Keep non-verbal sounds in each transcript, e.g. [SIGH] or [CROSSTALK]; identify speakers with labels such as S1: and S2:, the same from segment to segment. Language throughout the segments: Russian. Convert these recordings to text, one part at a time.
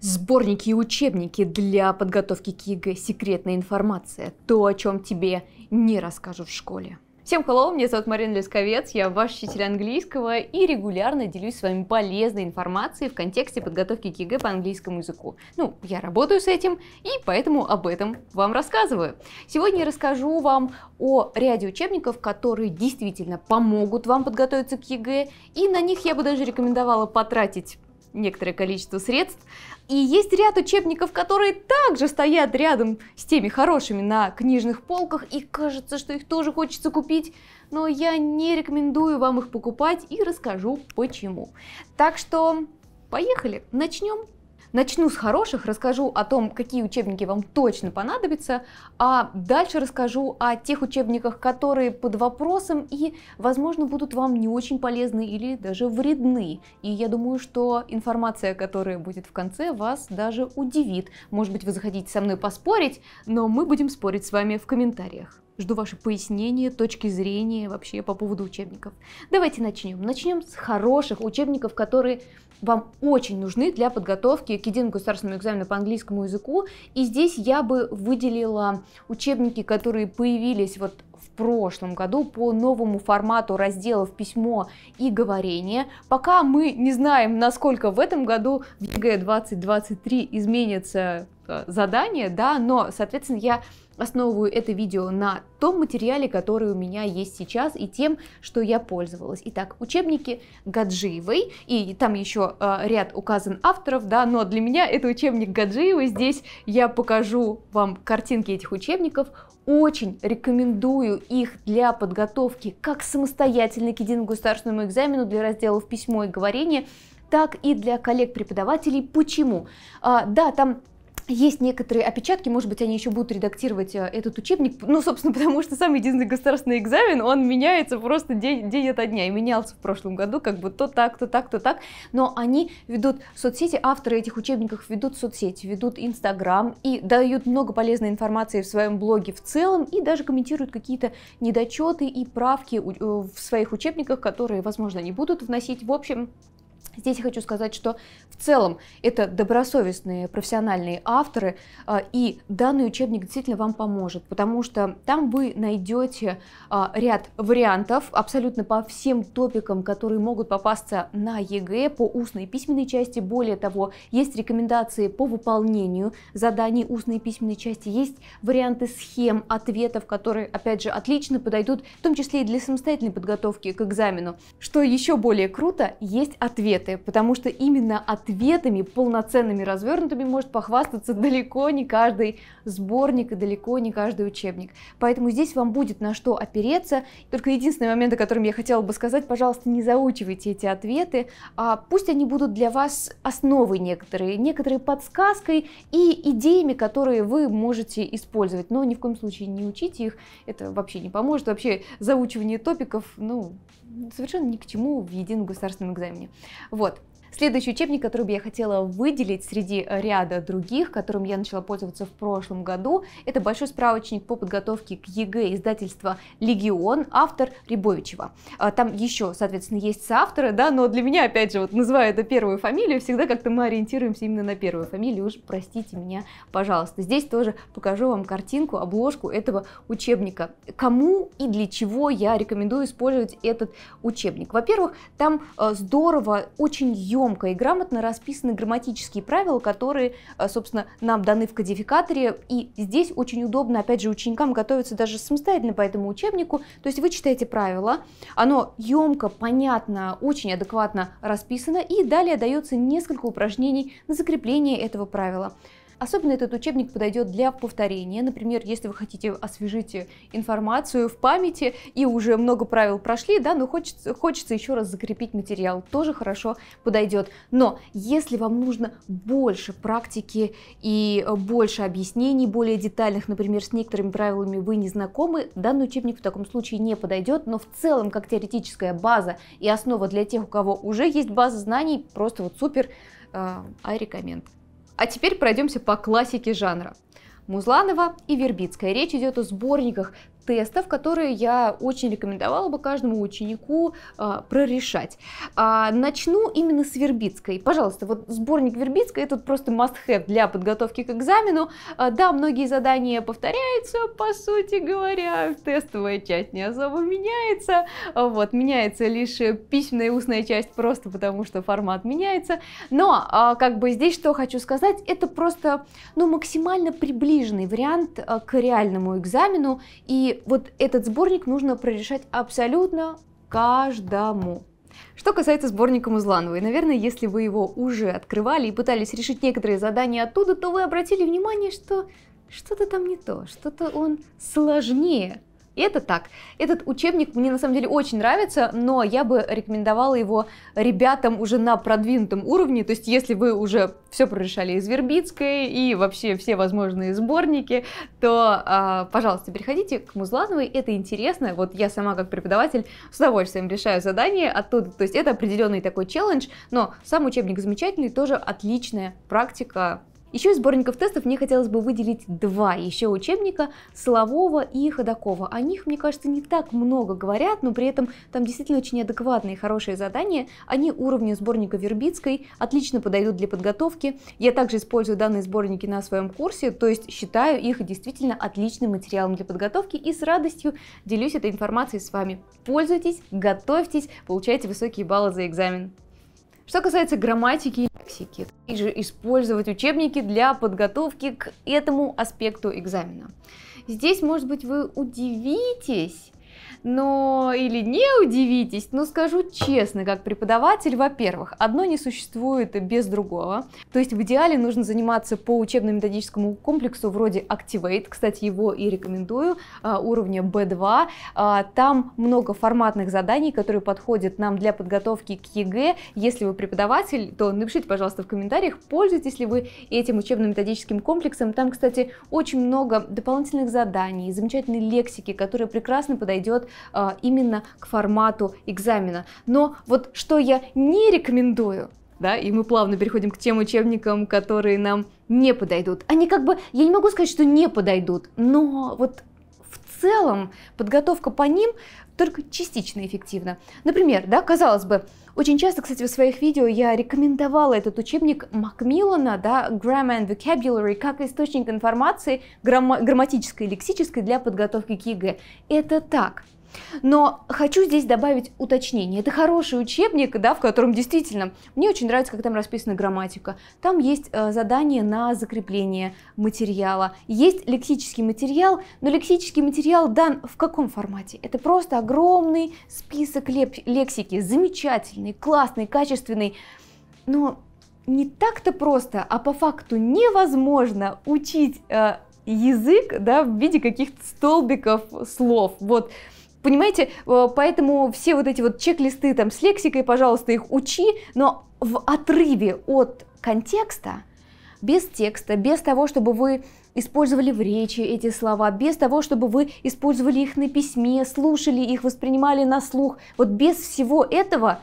S1: сборники и учебники для подготовки к ЕГЭ, секретная информация, то, о чем тебе не расскажут в школе. Всем hello, меня зовут Марина Лесковец, я ваш учитель английского и регулярно делюсь с вами полезной информацией в контексте подготовки к ЕГЭ по английскому языку. Ну, я работаю с этим, и поэтому об этом вам рассказываю. Сегодня я расскажу вам о ряде учебников, которые действительно помогут вам подготовиться к ЕГЭ, и на них я бы даже рекомендовала потратить некоторое количество средств. И есть ряд учебников, которые также стоят рядом с теми хорошими на книжных полках, и кажется, что их тоже хочется купить, но я не рекомендую вам их покупать и расскажу почему. Так что поехали, начнем. Начну с хороших, расскажу о том, какие учебники вам точно понадобятся, а дальше расскажу о тех учебниках, которые под вопросом и, возможно, будут вам не очень полезны или даже вредны. И я думаю, что информация, которая будет в конце, вас даже удивит. Может быть, вы захотите со мной поспорить, но мы будем спорить с вами в комментариях. Жду ваши пояснения, точки зрения вообще по поводу учебников. Давайте начнем. Начнем с хороших учебников, которые вам очень нужны для подготовки к единому государственному экзамену по английскому языку. И здесь я бы выделила учебники, которые появились вот в прошлом году по новому формату разделов письмо и говорение. Пока мы не знаем, насколько в этом году в ЕГЭ 2023 изменится Э, задание, да, но, соответственно, я основываю это видео на том материале, который у меня есть сейчас и тем, что я пользовалась. Итак, учебники Гаджиевой, и там еще э, ряд указан авторов, да, но для меня это учебник Гаджиевой, здесь я покажу вам картинки этих учебников, очень рекомендую их для подготовки как самостоятельно к единому государственному экзамену для разделов письмо и говорение, так и для коллег-преподавателей. Почему? А, да, там есть некоторые опечатки, может быть, они еще будут редактировать э, этот учебник, ну, собственно, [LAUGHS] потому что сам единственный государственный экзамен, он меняется просто день, день ото дня, и менялся в прошлом году, как бы то так, то так, то так, но они ведут соцсети, авторы этих учебников ведут соцсети, ведут Инстаграм и дают много полезной информации в своем блоге в целом, и даже комментируют какие-то недочеты и правки э, в своих учебниках, которые, возможно, не будут вносить, в общем, Здесь я хочу сказать, что в целом это добросовестные профессиональные авторы, а, и данный учебник действительно вам поможет, потому что там вы найдете а, ряд вариантов абсолютно по всем топикам, которые могут попасться на ЕГЭ по устной и письменной части. Более того, есть рекомендации по выполнению заданий устной и письменной части, есть варианты схем, ответов, которые, опять же, отлично подойдут, в том числе и для самостоятельной подготовки к экзамену. Что еще более круто, есть ответ ответы, потому что именно ответами полноценными, развернутыми может похвастаться далеко не каждый сборник и далеко не каждый учебник. Поэтому здесь вам будет на что опереться. Только единственный момент, о котором я хотела бы сказать, пожалуйста, не заучивайте эти ответы, а пусть они будут для вас основой некоторые, некоторой подсказкой и идеями, которые вы можете использовать, но ни в коем случае не учите их, это вообще не поможет. Вообще заучивание топиков, ну, совершенно ни к чему в едином государственном экзамене. Вот. Следующий учебник, который бы я хотела выделить среди э, ряда других, которым я начала пользоваться в прошлом году, это большой справочник по подготовке к ЕГЭ издательства «Легион», автор Рибовичева. А, там еще, соответственно, есть соавторы, да, но для меня, опять же, вот называя это первую фамилию, всегда как-то мы ориентируемся именно на первую фамилию, уж простите меня, пожалуйста. Здесь тоже покажу вам картинку, обложку этого учебника. Кому и для чего я рекомендую использовать этот учебник? Во-первых, там э, здорово, очень емко и грамотно расписаны грамматические правила, которые, э, собственно, нам даны в кодификаторе. И здесь очень удобно, опять же, ученикам готовиться даже самостоятельно по этому учебнику. То есть вы читаете правила, оно емко, понятно, очень адекватно расписано, и далее дается несколько упражнений на закрепление этого правила. Особенно этот учебник подойдет для повторения. Например, если вы хотите освежить информацию в памяти и уже много правил прошли, да, но хочется, хочется еще раз закрепить материал, тоже хорошо подойдет. Но если вам нужно больше практики и э, больше объяснений, более детальных, например, с некоторыми правилами вы не знакомы, данный учебник в таком случае не подойдет, но в целом как теоретическая база и основа для тех, у кого уже есть база знаний, просто вот супер, э, I recommend. А теперь пройдемся по классике жанра. Музланова и Вербицкая. Речь идет о сборниках тестов, которые я очень рекомендовала бы каждому ученику а, прорешать. А, начну именно с Вербицкой. Пожалуйста, вот сборник Вербицкой это просто must-have для подготовки к экзамену. А, да, многие задания повторяются, по сути говоря, тестовая часть не особо меняется. А, вот, меняется лишь письменная и устная часть просто потому, что формат меняется. Но, а, как бы здесь что хочу сказать, это просто, ну, максимально приближенный вариант а, к реальному экзамену, и вот этот сборник нужно прорешать абсолютно каждому. Что касается сборника Музлановой, наверное, если вы его уже открывали и пытались решить некоторые задания оттуда, то вы обратили внимание, что что-то там не то, что-то он сложнее, и это так. Этот учебник мне на самом деле очень нравится, но я бы рекомендовала его ребятам уже на продвинутом уровне, то есть если вы уже все прорешали из Вербицкой и вообще все возможные сборники, то, а, пожалуйста, переходите к Музлановой, это интересно, вот я сама как преподаватель с удовольствием решаю задания оттуда, то есть это определенный такой челлендж, но сам учебник замечательный, тоже отличная практика еще из сборников тестов мне хотелось бы выделить два еще учебника Солового и Ходакова. О них, мне кажется, не так много говорят, но при этом там действительно очень адекватные хорошие задания. Они уровня сборника Вербицкой, отлично подойдут для подготовки. Я также использую данные сборники на своем курсе, то есть считаю их действительно отличным материалом для подготовки и с радостью делюсь этой информацией с вами. Пользуйтесь, готовьтесь, получайте высокие баллы за экзамен. Что касается грамматики и лексики, и же использовать учебники для подготовки к этому аспекту экзамена. Здесь, может быть, вы удивитесь, но или не удивитесь, но скажу честно, как преподаватель, во-первых, одно не существует без другого. То есть в идеале нужно заниматься по учебно-методическому комплексу вроде Activate, кстати, его и рекомендую, а, уровня B2. А, там много форматных заданий, которые подходят нам для подготовки к ЕГЭ. Если вы преподаватель, то напишите, пожалуйста, в комментариях, пользуетесь ли вы этим учебно-методическим комплексом. Там, кстати, очень много дополнительных заданий, замечательной лексики, которая прекрасно подойдет идет а, именно к формату экзамена. Но вот что я не рекомендую, да, и мы плавно переходим к тем учебникам, которые нам не подойдут. Они как бы, я не могу сказать, что не подойдут, но вот целом подготовка по ним только частично эффективна. Например, да, казалось бы, очень часто, кстати, в своих видео я рекомендовала этот учебник Макмиллана, да, Grammar and Vocabulary, как источник информации грамма- грамматической и лексической для подготовки к ЕГЭ. Это так. Но хочу здесь добавить уточнение. Это хороший учебник, да, в котором действительно мне очень нравится, как там расписана грамматика. Там есть э, задание на закрепление материала. Есть лексический материал, но лексический материал дан в каком формате? Это просто огромный список лексики, замечательный, классный, качественный. Но не так-то просто, а по факту невозможно учить э, язык да, в виде каких-то столбиков слов. Вот Понимаете, э, поэтому все вот эти вот чек-листы там с лексикой, пожалуйста, их учи, но в отрыве от контекста, без текста, без того, чтобы вы использовали в речи эти слова, без того, чтобы вы использовали их на письме, слушали их, воспринимали на слух, вот без всего этого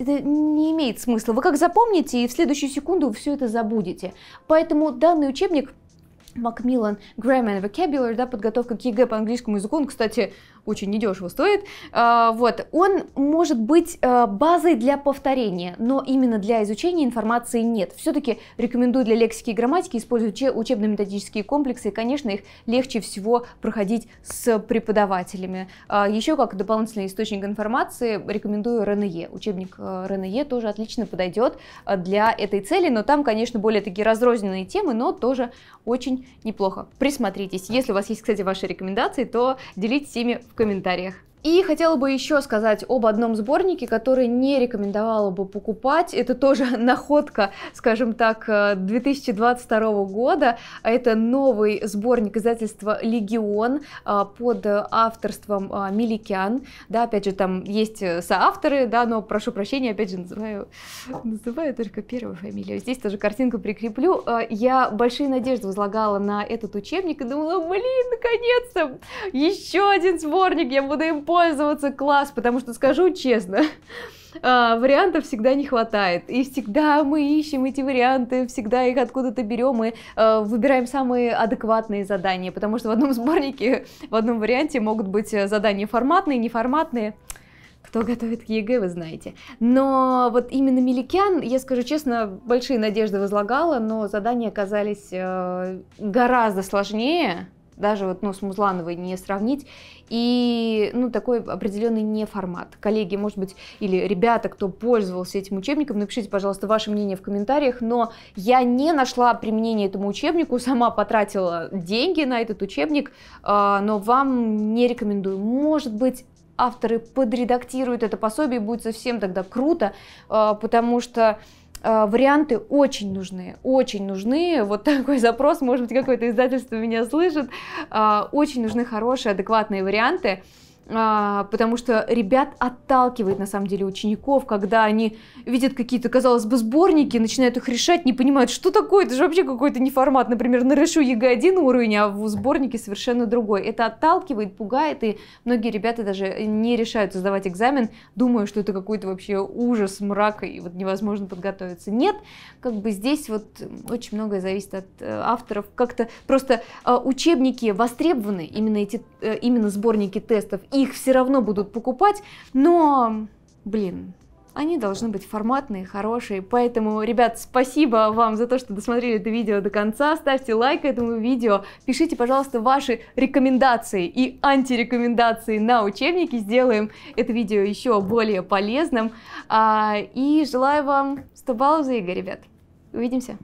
S1: это не имеет смысла. Вы как запомните, и в следующую секунду все это забудете. Поэтому данный учебник Макмиллан Grammar and Vocabulary, да, подготовка к ЕГЭ по английскому языку, он, кстати, очень недешево стоит. А, вот, он может быть э, базой для повторения, но именно для изучения информации нет. Все-таки рекомендую для лексики и грамматики использовать учебно-методические комплексы, и, конечно, их легче всего проходить с преподавателями. А, Еще как дополнительный источник информации рекомендую РНЕ. Учебник РНЕ э, тоже отлично подойдет э, для этой цели, но там, конечно, более такие разрозненные темы, но тоже очень неплохо. Присмотритесь. Если у вас есть, кстати, ваши рекомендации, то делитесь ими в комментариях. И хотела бы еще сказать об одном сборнике, который не рекомендовала бы покупать. Это тоже [LAUGHS] находка, скажем так, 2022 э, года. Это новый сборник издательства «Легион» э, под авторством э, Меликян. Да, опять же, там есть соавторы, да, но прошу прощения, опять же, называю, называю только первую фамилию. Здесь тоже картинку прикреплю. Я большие надежды возлагала на этот учебник и думала, блин, наконец-то еще один сборник, я буду им пользоваться пользоваться, класс, потому что скажу честно, [LAUGHS] а, вариантов всегда не хватает. И всегда мы ищем эти варианты, всегда их откуда-то берем и э, выбираем самые адекватные задания, потому что в одном сборнике, в одном варианте могут быть э, задания форматные, неформатные. Кто готовит к ЕГЭ, вы знаете. Но вот именно Меликян, я скажу честно, большие надежды возлагала, но задания оказались э, гораздо сложнее, даже вот, ну, с Музлановой не сравнить, и, ну, такой определенный не формат Коллеги, может быть, или ребята, кто пользовался этим учебником, напишите, пожалуйста, ваше мнение в комментариях, но я не нашла применения этому учебнику, сама потратила деньги на этот учебник, а, но вам не рекомендую. Может быть, авторы подредактируют это пособие, будет совсем тогда круто, а, потому что а, варианты очень нужны, очень нужны. Вот такой запрос, может быть, какое-то издательство меня слышит. А, очень нужны хорошие, адекватные варианты. А, потому что ребят отталкивает на самом деле учеников, когда они видят какие-то, казалось бы, сборники, начинают их решать, не понимают, что такое, это же вообще какой-то неформат, например, на Рышу ЕГЭ один уровень, а в сборнике совершенно другой. Это отталкивает, пугает, и многие ребята даже не решают сдавать экзамен, думая, что это какой-то вообще ужас, мрак, и вот невозможно подготовиться. Нет, как бы здесь вот очень многое зависит от э, авторов, как-то просто э, учебники востребованы, именно эти Э, именно сборники тестов, их все равно будут покупать, но, блин, они должны быть форматные, хорошие. Поэтому, ребят, спасибо вам за то, что досмотрели это видео до конца. Ставьте лайк этому видео. Пишите, пожалуйста, ваши рекомендации и антирекомендации на учебники. Сделаем это видео еще более полезным. А, и желаю вам 100 баллов за ЕГЭ, ребят. Увидимся.